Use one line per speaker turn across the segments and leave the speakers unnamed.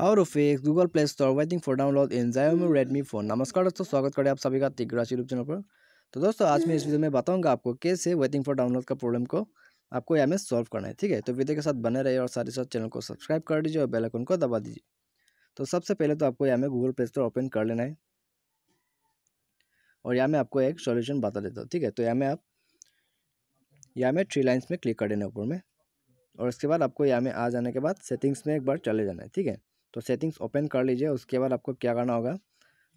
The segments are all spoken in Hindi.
how to fix Google Play Store waiting for download in Xiaomi Redmi phone नमस्कार दोस्तों स्वागत करें आप सभी का तिग्राश यूट्यूब चैनल पर तो दोस्तों आज मैं इस वीडियो में बताऊंगा आपको कैसे वेटिंग फॉर डाउनलोड का प्रॉब्लम को आपको यहाँ में सॉल्व करना है ठीक है तो वीडियो के साथ बने रहिए और साथ ही साथ चैनल को सब्सक्राइब कर दीजिए और बेलाइकन को दबा दीजिए तो सबसे पहले तो आपको यहाँ में गूगल प्ले स्टोर ओपन कर लेना है और यहाँ में आपको एक सोल्यूशन बता देता हूँ ठीक है तो यहाँ में आप यहाँ में थ्री लाइन्स में क्लिक कर देना ऊपर में और उसके बाद आपको यहाँ में आ जाने के बाद सेटिंग्स में एक बार चले जाना है ठीक है तो सेटिंग्स ओपन कर लीजिए उसके बाद आपको क्या करना होगा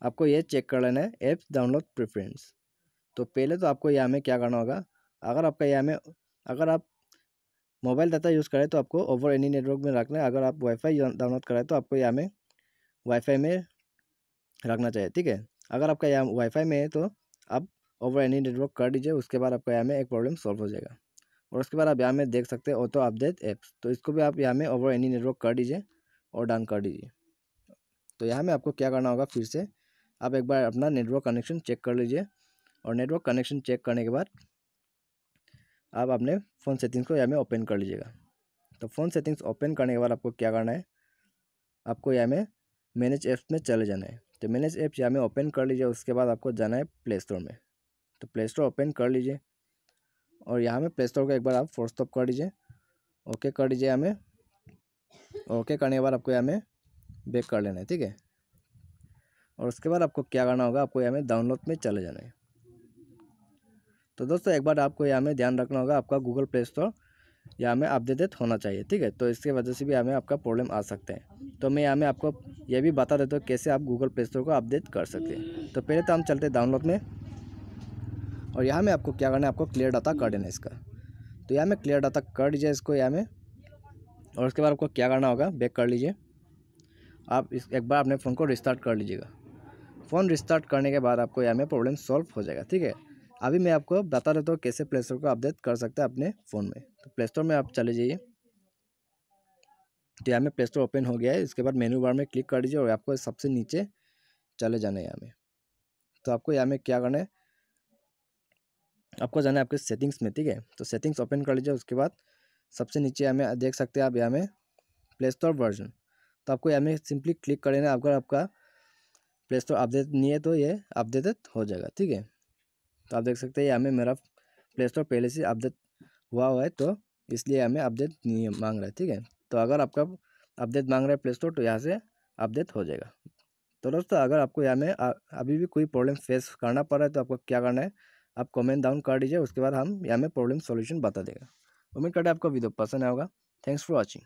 आपको ये चेक कर लेना है ऐप्स डाउनलोड प्रेफरेंस तो पहले तो आपको यहाँ में क्या करना होगा अगर आपका यहाँ में अगर आप मोबाइल डाटा यूज़ करें तो आपको ओवर एनी नेटवर्क में रखना है अगर आप वाईफाई डाउनलोड कराए तो आपको यहाँ में वाईफाई में रखना चाहिए ठीक है अगर आपका यहाँ वाईफाई में है तो आप ओवर एनी नेटवर्क कर दीजिए उसके बाद आपका यहाँ में एक प्रॉब्लम सॉल्व हो जाएगा और उसके बाद आप यहाँ में देख सकते हैं ऑटो अपडेट ऐप्स तो इसको भी आप यहाँ में ओवर एनी नेटवर्क कर दीजिए और डन कर दीजिए तो यहाँ में आपको क्या करना होगा फिर से आप एक बार अपना नेटवर्क कनेक्शन चेक कर लीजिए और नेटवर्क कनेक्शन चेक करने के बाद आप अपने फ़ोन सेटिंग्स को यहाँ में ओपन कर लीजिएगा तो फ़ोन सेटिंग्स ओपन करने के बाद आपको क्या करना है आपको यहाँ में मैनेज ऐप्स में चले जाना है तो मैनेज ऐप्स यहाँ में ओपन कर लीजिए उसके बाद आपको जाना है प्ले स्टोर में तो प्ले स्टोर ओपन कर लीजिए और यहाँ में प्ले स्टोर को एक बार आप फोर्स स्टॉप कर दीजिए ओके कर दीजिए हमें ओके करने के बाद आपको यहाँ में बेक कर लेना है ठीक है और उसके बाद आपको क्या करना होगा आपको यहाँ में डाउनलोड में चले जाना है तो दोस्तों एक बार आपको यहाँ में ध्यान रखना होगा आपका गूगल प्ले स्टोर यहाँ में अपडेटेड होना चाहिए ठीक है तो इसके वजह से भी हमें आपका प्रॉब्लम आ सकता है तो मैं यहाँ में आपको यह भी बता देता हूँ कैसे आप गूगल प्ले स्टोर को अपडेट कर सकते हैं तो पहले तो हम चलते हैं डाउनलोड में और यहाँ में आपको क्या करना है आपको क्लियर डाटा कर देना है इसका तो यहाँ में क्लियर डाटा कर दीजिए इसको यहाँ में और उसके बाद आपको क्या करना होगा बैक कर लीजिए आप इस एक बार अपने फ़ोन को रिस्टार्ट कर लीजिएगा फ़ोन रिस्टार्ट करने के बाद आपको यहाँ में प्रॉब्लम सॉल्व हो जाएगा ठीक है अभी मैं आपको बता देता हूँ कैसे प्ले स्टोर को अपडेट कर सकते हैं अपने फ़ोन में तो प्ले स्टोर में आप चले जाइए तो यहाँ में प्ले स्टोर ओपन हो गया है इसके बाद मेन्यू बार में क्लिक कर दीजिए और आपको सबसे नीचे चले जाना है यहाँ में तो आपको यहाँ में क्या करना है आपको जाना है आपके सेटिंग्स में ठीक है तो सेटिंग्स ओपन कर लीजिए उसके बाद सबसे नीचे हमें देख सकते हैं आप यहाँ में प्ले स्टोर वर्जन तो आपको यहाँ में सिंपली क्लिक लेना अगर आपका प्ले स्टोर अपडेट नहीं है तो ये अपडेटेड हो जाएगा ठीक है तो आप देख सकते हैं यहाँ में मेरा प्ले स्टोर पहले से अपडेट हुआ हुआ है तो इसलिए हमें अपडेट नहीं मांग रहा है ठीक है तो अगर आपका अपडेट मांग रहा है प्ले स्टोर तो यहाँ से अपडेट हो जाएगा तो दोस्तों अगर आपको यहाँ में अभी भी कोई प्रॉब्लम फेस करना पड़ रहा है तो आपको क्या करना है आप कमेंट डाउन कर दीजिए उसके बाद हम यहाँ में प्रॉब्लम सॉल्यूशन बता देगा उम्मीद करते हैं आपको वीडियो पसंद आएगा थैंक्स फॉर वॉचिंग